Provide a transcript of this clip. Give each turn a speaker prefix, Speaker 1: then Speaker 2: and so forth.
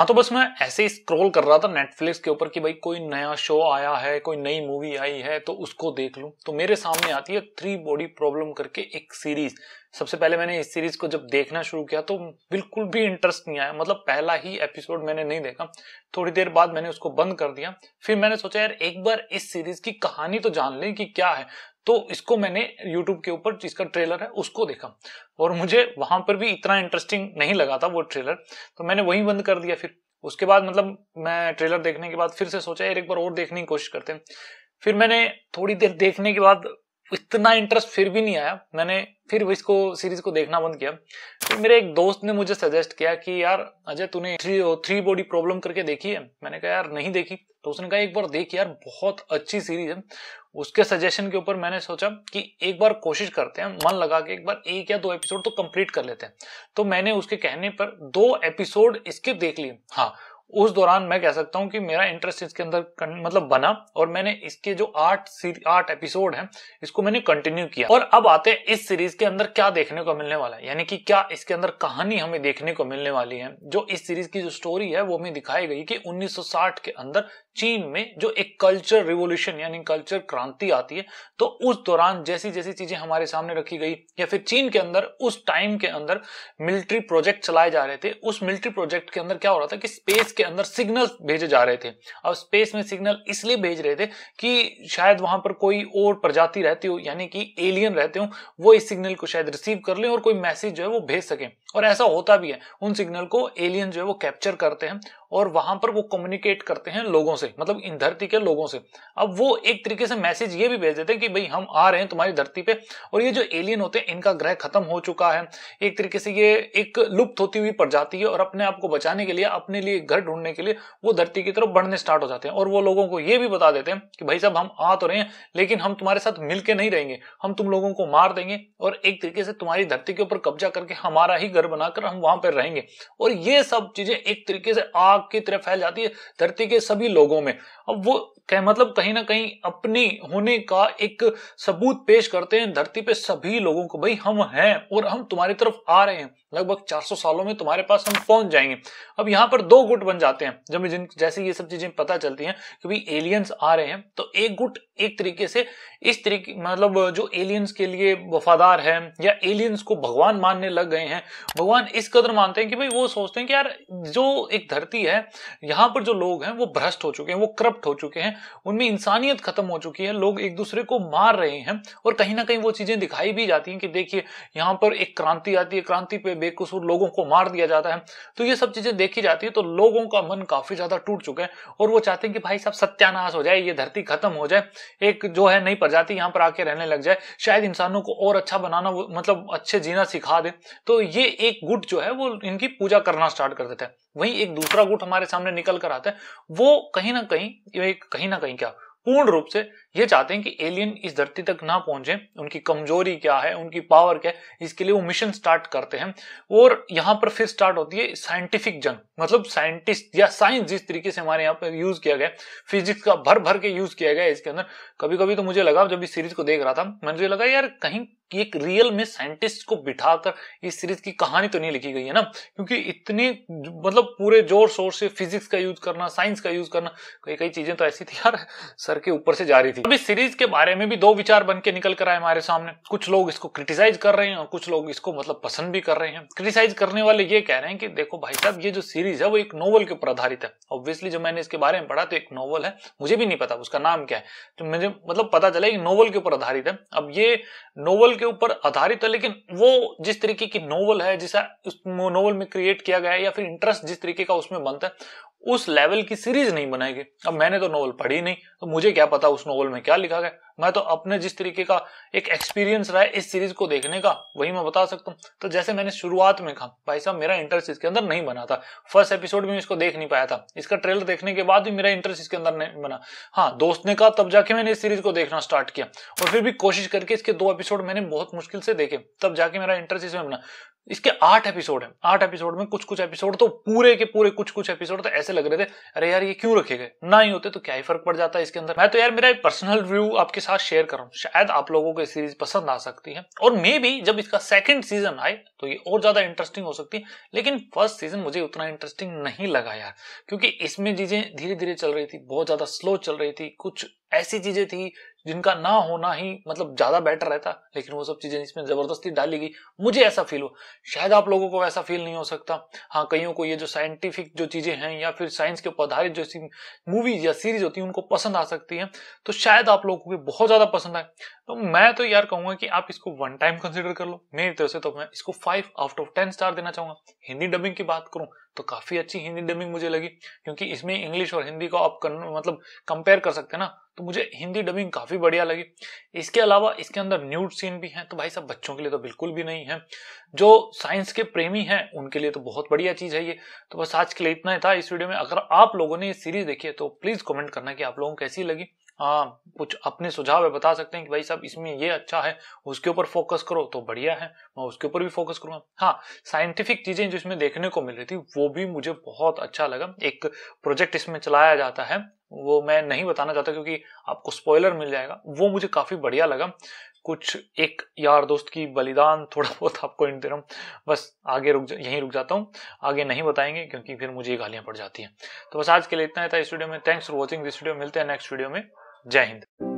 Speaker 1: हाँ तो बस मैं ऐसे ही स्क्रॉल कर रहा था नेटफ्लिक्स के ऊपर कि भाई कोई नया शो आया है कोई नई मूवी आई है तो उसको देख लूँ तो मेरे सामने आती है थ्री बॉडी प्रॉब्लम करके एक सीरीज सबसे पहले मैंने इस सीरीज को जब देखना शुरू किया तो बिल्कुल भी इंटरेस्ट नहीं आया मतलब पहला ही एपिसोड मैंने नहीं देखा थोड़ी देर बाद मैंने उसको बंद कर दिया फिर मैंने सोचा यार एक बार इस सीरीज की कहानी तो जान लें कि क्या है तो इसको मैंने यूट्यूब के ऊपर जिसका ट्रेलर है उसको देखा और मुझे वहां पर भी इतना इंटरेस्टिंग नहीं लगा था वो ट्रेलर तो मैंने वही बंद कर दिया फिर उसके बाद मतलब मैं ट्रेलर देखने के बाद फिर से सोचा यार एक बार और देखने की कोशिश करते हैं फिर मैंने थोड़ी देर देखने के बाद इतना इंटरेस्ट फिर भी नहीं आया मैंने फिर इसको सीरीज को देखना बंद किया फिर मेरे एक दोस्त ने मुझे सजेस्ट किया कि यार अजय तूने थ्री थ्री बॉडी प्रॉब्लम करके देखी है मैंने कहा यार नहीं देखी तो उसने कहा एक बार देख यार बहुत अच्छी सीरीज है उसके सजेशन के ऊपर मैंने सोचा कि एक बार कोशिश करते हैं मन लगा के एक बार एक या दो एपिसोड तो कंप्लीट कर लेते हैं तो मैंने उसके कहने पर दो एपिसोड इसके देख लिए हाँ उस दौरान मैं कह सकता हूं कि मेरा इंटरेस्ट इसके अंदर मतलब बना और मैंने इसके जो आठ आठ एपिसोड हैं इसको मैंने कंटिन्यू किया और अब आते हैं इस सीरीज के अंदर क्या देखने को मिलने वाला है यानी कि क्या इसके अंदर कहानी हमें देखने को मिलने वाली है जो इस सीरीज की जो स्टोरी है वो हमें दिखाई गई कि उन्नीस के अंदर चीन में जो एक कल्चर रिवोल्यूशन यानी कल्चर क्रांति आती है तो उस दौरान जैसी जैसी चीजें हमारे सामने रखी गई या फिर चीन के अंदर उस टाइम के अंदर मिलिट्री प्रोजेक्ट चलाए जा रहे थे उस मिलिट्री प्रोजेक्ट के अंदर क्या हो रहा था कि स्पेस के अंदर सिग्नल भेजे जा रहे थे अब स्पेस में सिग्नल इसलिए भेज रहे थे कि शायद वहां पर कोई और प्रजाति रहती हो यानी कि एलियन रहते हो वो इस सिग्नल को शायद रिसीव कर ले और कोई मैसेज जो है वो भेज सके और ऐसा होता भी है उन सिग्नल को एलियन जो है वो कैप्चर करते हैं और वहां पर वो कम्युनिकेट करते हैं लोगों से मतलब इन धरती के लोगों से अब वो एक तरीके से मैसेज ये भी भेज देते हैं कि भाई हम आ रहे हैं तुम्हारी धरती पे और ये जो एलियन होते हैं इनका ग्रह खत्म हो चुका है एक तरीके से ये एक लुप्त होती हुई प्रजाति है और अपने आप को बचाने के लिए अपने लिए घर ढूंढने के लिए वो धरती की तरफ बढ़ने स्टार्ट हो जाते हैं और वो लोगों को ये भी बता देते हैं कि भाई साहब हम आ तो रहे हैं लेकिन हम तुम्हारे साथ मिलकर नहीं रहेंगे हम तुम लोगों को मार देंगे और एक तरीके से तुम्हारी धरती के ऊपर कब्जा करके हमारा ही घर बनाकर हम वहां पर रहेंगे और ये सब चीजें एक तरीके से आग की तरह फैल जाती है धरती के सभी लोगों में अब वो कह मतलब कहीं ना कहीं अपनी होने का एक सबूत पेश करते हैं धरती पे सभी लोगों को भाई हम हैं और हम तुम्हारी तरफ आ रहे हैं लगभग 400 सालों में तुम्हारे पास हम पहुंच जाएंगे अब यहाँ पर दो गुट बन जाते हैं जब जिन जैसे ये सब चीजें पता चलती हैं कि भाई एलियंस आ रहे हैं तो एक गुट एक तरीके से इस तरीके मतलब जो एलियंस के लिए वफादार है या एलियंस को भगवान मानने लग गए हैं भगवान इस कदर मानते हैं कि भाई वो सोचते हैं कि यार हम्म। जो एक धरती है यहाँ पर जो लोग हैं वो भ्रष्ट हो चुके हैं वो करप्ट हो चुके हैं उनमें इंसानियत खत्म हो चुकी है लोग एक दूसरे को मार रहे हैं और कहीं ना कहीं वो चीजें दिखाई भी जाती हैं कि देखिए यहाँ पर एक क्रांति आती है क्रांति पे बेकसूर लोगों को मार दिया जाता है तो ये सब चीजें देखी जाती है तो लोगों का मन काफी ज्यादा टूट चुका है और वो चाहते हैं कि भाई साहब सत्यानाश हो जाए ये धरती खत्म हो जाए एक जो है नई प्रजाति यहाँ पर आके रहने लग जाए शायद इंसानों को और अच्छा बनाना मतलब अच्छे जीना सिखा दे तो ये एक गुट जो है वो इनकी पूजा करना स्टार्ट कर देता है वहीं एक दूसरा गुट हमारे सामने निकल कर आता है वो कहीं ना कहीं कहीं ना कहीं क्या पूर्ण रूप से ये चाहते हैं कि एलियन इस धरती तक ना पहुंचे उनकी कमजोरी क्या है उनकी पावर क्या है इसके लिए वो मिशन स्टार्ट करते हैं और यहाँ पर फिर स्टार्ट होती है साइंटिफिक जंग मतलब साइंटिस्ट या साइंस जिस तरीके से हमारे यहाँ पर यूज किया गया फिजिक्स का भर भर के यूज किया गया इसके अंदर कभी कभी तो मुझे लगा जब इस सीरीज को देख रहा था मुझे लगा यार कहीं कि एक रियल में साइंटिस्ट को बिठाकर इस सीरीज की कहानी तो नहीं लिखी गई है ना क्योंकि इतने मतलब पूरे जोर शोर से फिजिक्स का यूज करना साइंस का यूज करना कई कई चीजें तो ऐसी थी यार सर के ऊपर से जा रही थी थी अभी सीरीज के बारे में भी दो विचार बन के निकल कर आए हमारे सामने कुछ लोग इसको क्रिटिसाइज कर रहे हैं और कुछ लोग इसको मतलब पसंद भी कर रहे हैं क्रिटिसाइज करने वाले ये कह रहे हैं कि देखो भाई साहब ये जो सीरीज है वो एक नोवल के ऊपर आधारित है ऑब्वियसली जो मैंने इसके बारे में पढ़ा तो एक नोवल है मुझे भी नहीं पता उसका नाम क्या है तो मुझे मतलब पता चला कि नोवल के ऊपर आधारित है अब ये नोवल के ऊपर आधारित है लेकिन वो जिस तरीके की नोवल है जिसे उस नोवेल में क्रिएट किया गया है या फिर इंटरेस्ट जिस तरीके का उसमें बनता है उस लेवल की सीरीज नहीं बनाएगी अब मैंने तो नॉवल पढ़ी नहीं तो मुझे क्या पता उस नॉवल में क्या लिखा गया मैं तो अपने जिस तरीके का एक एक्सपीरियंस रहा है इस सीरीज को देखने का वही मैं बता सकता हूँ तो जैसे मैंने शुरुआत में कहा भाई साहब मेरा इंटरेस्ट इसके अंदर नहीं बना था फर्स्ट एपिसोड में इसको देख नहीं पाया था इसका ट्रेलर देखने के बाद भी मेरा इंटरेस्ट इसके अंदर नहीं बना हाँ दोस्त ने कहा तब जाके मैंने इस सीरीज को देखना स्टार्ट किया और फिर भी कोशिश करके इसके दो एपिसोड मैंने बहुत मुश्किल से देखे तब जाके मेरा इंटरेस्ट इसमें बना इसके आठ एपिसोड हैं आठ एपिसोड में कुछ कुछ एपिसोड तो पूरे के पूरे कुछ कुछ एपिसोड तो ऐसे लग रहे थे अरे यार ये क्यों रखे गए ना ही होते तो क्या ही फर्क पड़ जाता है इसके अंदर मैं तो यार मेरा पर्सनल व्यू आपके साथ शेयर कर रहा हूँ शायद आप लोगों को सीरीज पसंद आ सकती है और मे भी जब इसका सेकंड सीजन आए तो ये और ज्यादा इंटरेस्टिंग हो सकती है लेकिन फर्स्ट सीजन मुझे उतना इंटरेस्टिंग नहीं लगा यार क्योंकि इसमें चीजें धीरे धीरे चल रही थी बहुत ज्यादा स्लो चल रही थी कुछ ऐसी चीजें थी जिनका ना होना ही मतलब ज्यादा बेटर रहता लेकिन वो सब चीजें इसमें जबरदस्ती डाली गई मुझे ऐसा फील हुआ शायद आप लोगों को ऐसा फील नहीं हो सकता हाँ कईयों को ये जो साइंटिफिक जो चीजें हैं या फिर साइंस के ऊपर आधारित जो मूवीज या सीरीज होती है उनको पसंद आ सकती है तो शायद आप लोगों को बहुत ज्यादा पसंद आए तो मैं तो यार कहूंगा कि आप इसको वन टाइम कंसिडर कर लो मेरी तरफ से तो मैं इसको five out of ten star देना चाहूंगा हिंदी डबिंग की बात करूं तो काफी अच्छी हिंदी डबिंग मुझे लगी क्योंकि इसमें इंग्लिश और हिंदी को आप कर, मतलब कंपेयर कर सकते हैं ना तो मुझे हिंदी डबिंग काफी बढ़िया लगी इसके अलावा इसके अंदर न्यूड सीन भी हैं तो भाई साहब बच्चों के लिए तो बिल्कुल भी नहीं है जो साइंस के प्रेमी हैं उनके लिए तो बहुत बढ़िया चीज है ये तो बस आज के लिए इतना ही था इस वीडियो में अगर आप लोगों ने ये सीरीज देखी है तो प्लीज कमेंट करना कि आप लोगों को कैसी लगी आ, हाँ, कुछ अपने सुझाव है बता सकते हैं कि भाई साहब इसमें ये अच्छा है उसके ऊपर फोकस करो तो बढ़िया है मैं उसके ऊपर भी फोकस करूंगा हाँ साइंटिफिक चीजें जो इसमें देखने को मिल रही थी वो भी मुझे बहुत अच्छा लगा एक प्रोजेक्ट इसमें चलाया जाता है वो मैं नहीं बताना चाहता क्योंकि आपको स्पॉयलर मिल जाएगा वो मुझे काफी बढ़िया लगा कुछ एक यार दोस्त की बलिदान थोड़ा बहुत आपको इन दे बस आगे रुक यहीं रुक जाता हूँ आगे नहीं बताएंगे क्योंकि फिर मुझे गालियाँ पड़ जाती हैं तो बस आज के लिए इतना ही था इस वीडियो में thanks for watching this video मिलते हैं नेक्स्ट वीडियो में जय हिंद